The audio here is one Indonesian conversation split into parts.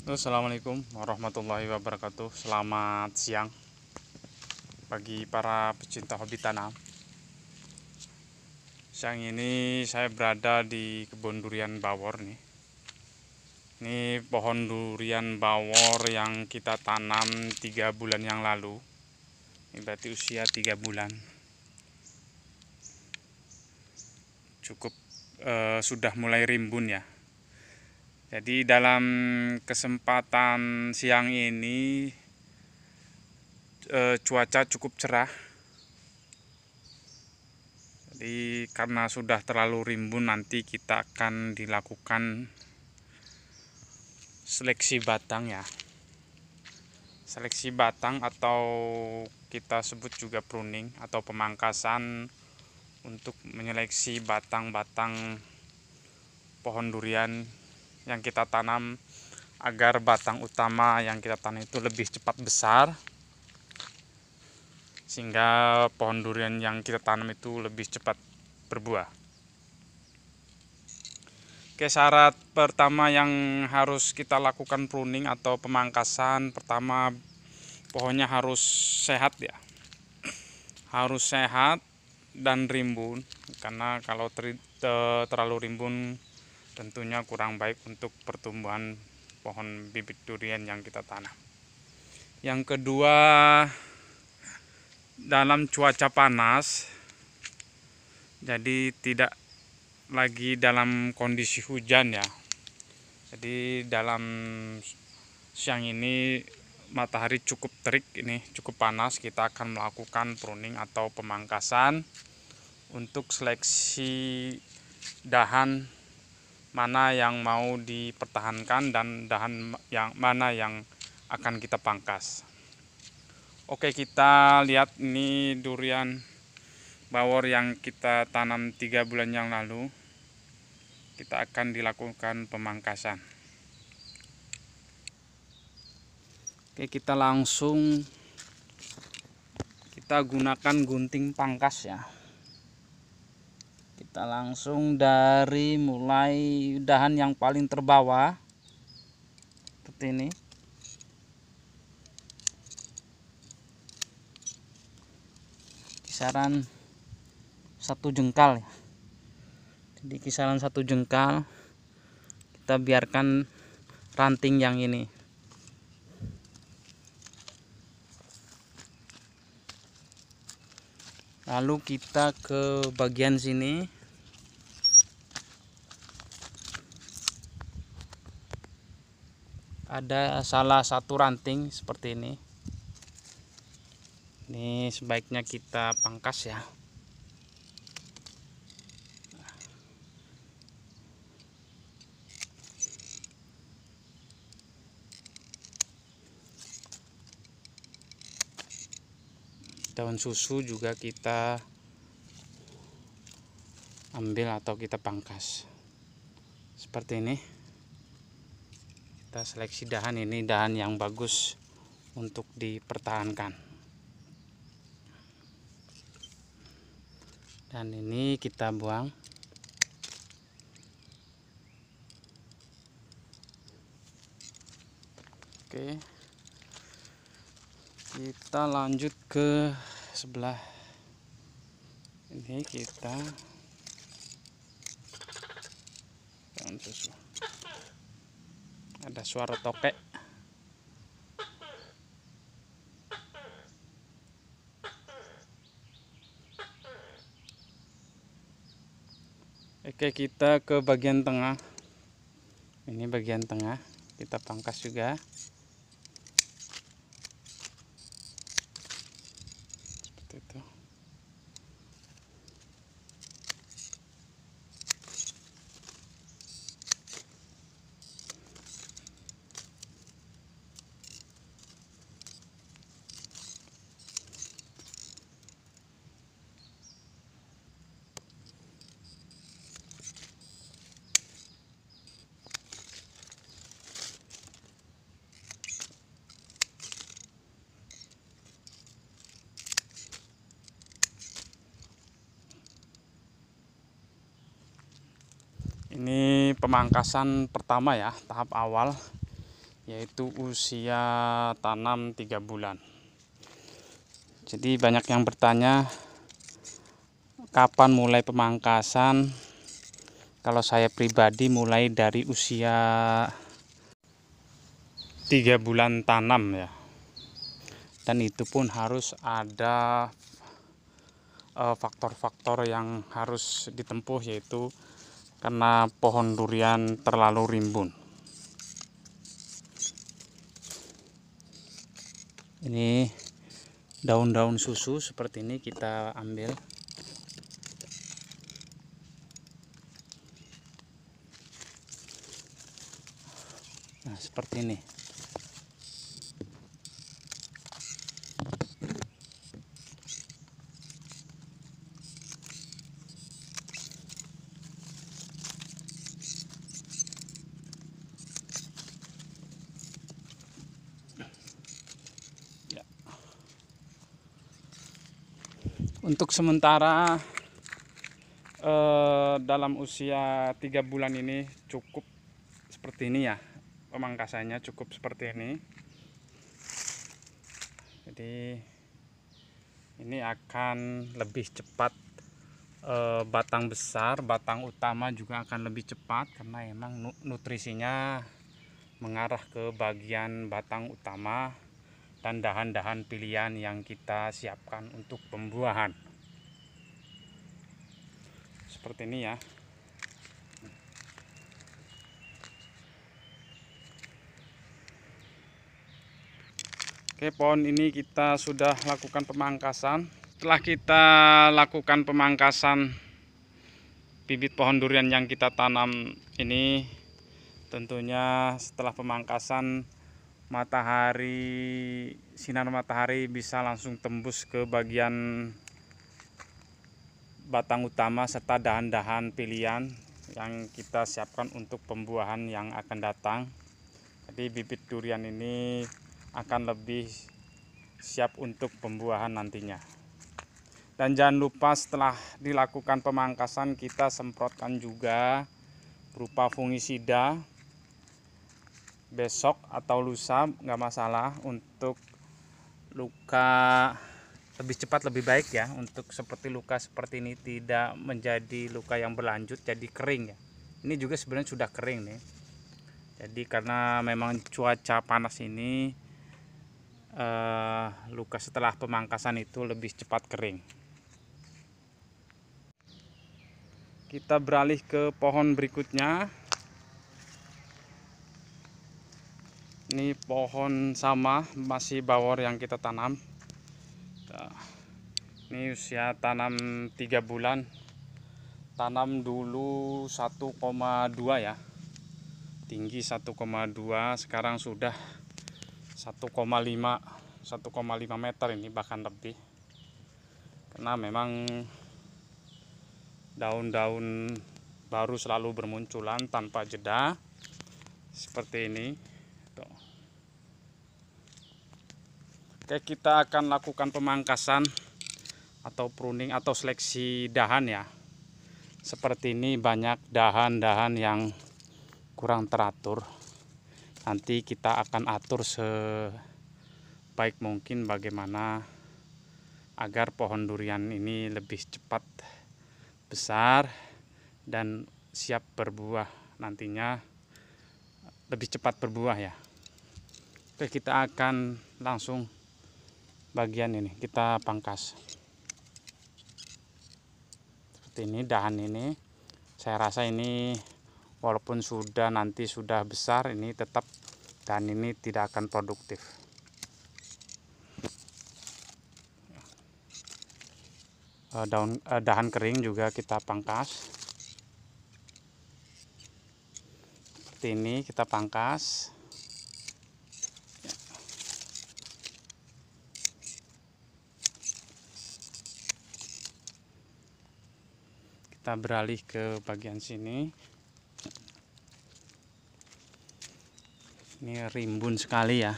Assalamualaikum warahmatullahi wabarakatuh Selamat siang Bagi para pecinta hobi tanam Siang ini saya berada di kebun durian bawor nih Ini pohon durian bawor yang kita tanam 3 bulan yang lalu Ini berarti usia 3 bulan Cukup eh, sudah mulai rimbun ya jadi dalam kesempatan siang ini eh, cuaca cukup cerah. Jadi karena sudah terlalu rimbun nanti kita akan dilakukan seleksi batang ya. Seleksi batang atau kita sebut juga pruning atau pemangkasan untuk menyeleksi batang-batang pohon durian yang kita tanam agar batang utama yang kita tanam itu lebih cepat besar sehingga pohon durian yang kita tanam itu lebih cepat berbuah. Oke, syarat pertama yang harus kita lakukan pruning atau pemangkasan pertama pohonnya harus sehat ya. Harus sehat dan rimbun karena kalau ter terlalu rimbun tentunya kurang baik untuk pertumbuhan pohon bibit durian yang kita tanam. Yang kedua, dalam cuaca panas, jadi tidak lagi dalam kondisi hujan ya. Jadi dalam siang ini matahari cukup terik ini, cukup panas, kita akan melakukan pruning atau pemangkasan untuk seleksi dahan mana yang mau dipertahankan dan dahan yang mana yang akan kita pangkas. Oke, kita lihat ini durian bawor yang kita tanam tiga bulan yang lalu. Kita akan dilakukan pemangkasan. Oke, kita langsung kita gunakan gunting pangkas ya kita langsung dari mulai dahan yang paling terbawah seperti ini kisaran satu jengkal ya jadi kisaran satu jengkal kita biarkan ranting yang ini lalu kita ke bagian sini ada salah satu ranting seperti ini ini sebaiknya kita pangkas ya daun susu juga kita ambil atau kita pangkas seperti ini kita seleksi dahan ini dahan yang bagus untuk dipertahankan dan ini kita buang oke okay kita lanjut ke sebelah ini kita ada suara tokek Oke kita ke bagian tengah ini bagian tengah kita pangkas juga pemangkasan pertama ya, tahap awal yaitu usia tanam tiga bulan. Jadi banyak yang bertanya kapan mulai pemangkasan? Kalau saya pribadi mulai dari usia tiga bulan tanam ya. Dan itu pun harus ada eh, faktor-faktor yang harus ditempuh yaitu karena pohon durian terlalu rimbun. Ini daun-daun susu seperti ini kita ambil. Nah, seperti ini. untuk sementara eh, dalam usia tiga bulan ini cukup seperti ini ya pemangkasannya cukup seperti ini jadi ini akan lebih cepat eh, batang besar batang utama juga akan lebih cepat karena emang nutrisinya mengarah ke bagian batang utama dan dahan-dahan pilihan yang kita siapkan untuk pembuahan seperti ini ya Oke pohon ini kita sudah lakukan pemangkasan setelah kita lakukan pemangkasan bibit pohon durian yang kita tanam ini tentunya setelah pemangkasan matahari sinar matahari bisa langsung tembus ke bagian batang utama serta dahan-dahan pilihan yang kita siapkan untuk pembuahan yang akan datang jadi bibit durian ini akan lebih siap untuk pembuahan nantinya dan jangan lupa setelah dilakukan pemangkasan kita semprotkan juga berupa fungisida besok atau lusa nggak masalah untuk luka lebih cepat lebih baik ya untuk seperti luka seperti ini tidak menjadi luka yang berlanjut jadi kering ya ini juga sebenarnya sudah kering nih jadi karena memang cuaca panas ini eh, luka setelah pemangkasan itu lebih cepat kering kita beralih ke pohon berikutnya ini pohon sama masih bawor yang kita tanam ini usia tanam 3 bulan tanam dulu 1,2 ya tinggi 1,2 sekarang sudah 1,5 1,5 meter ini bahkan lebih karena memang daun-daun baru selalu bermunculan tanpa jeda seperti ini Oke, kita akan lakukan pemangkasan atau pruning atau seleksi dahan ya. Seperti ini banyak dahan-dahan yang kurang teratur. Nanti kita akan atur sebaik mungkin bagaimana agar pohon durian ini lebih cepat besar dan siap berbuah nantinya lebih cepat berbuah ya. Oke, kita akan langsung bagian ini kita pangkas seperti ini dahan ini saya rasa ini walaupun sudah nanti sudah besar ini tetap dan ini tidak akan produktif eh, daun eh, dahan kering juga kita pangkas seperti ini kita pangkas kita beralih ke bagian sini ini rimbun sekali ya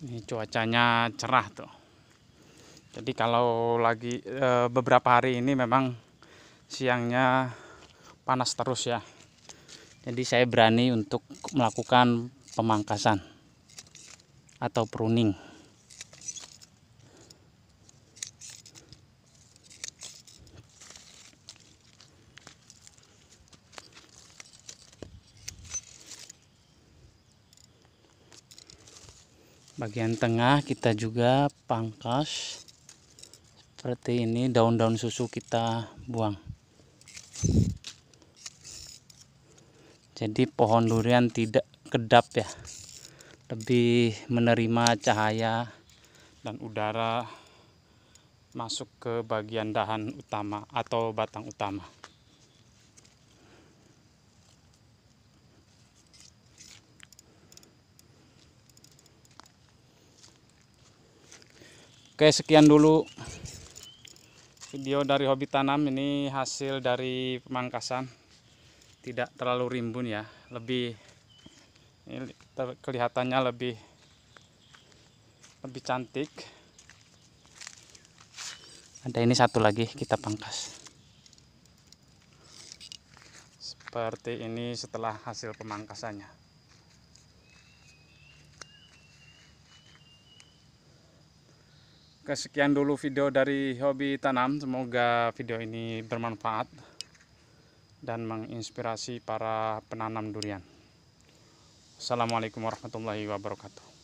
ini cuacanya cerah tuh jadi kalau lagi eh, beberapa hari ini memang siangnya panas terus ya jadi saya berani untuk melakukan pemangkasan atau pruning bagian tengah kita juga pangkas seperti ini daun-daun susu kita buang jadi pohon durian tidak kedap ya lebih menerima cahaya dan udara masuk ke bagian dahan utama atau batang utama Oke sekian dulu video dari hobi tanam ini hasil dari pemangkasan tidak terlalu rimbun ya lebih ini kelihatannya lebih lebih cantik ada ini satu lagi kita pangkas seperti ini setelah hasil pemangkasannya kesekian dulu video dari hobi tanam semoga video ini bermanfaat dan menginspirasi para penanam durian. Assalamualaikum warahmatullahi wabarakatuh.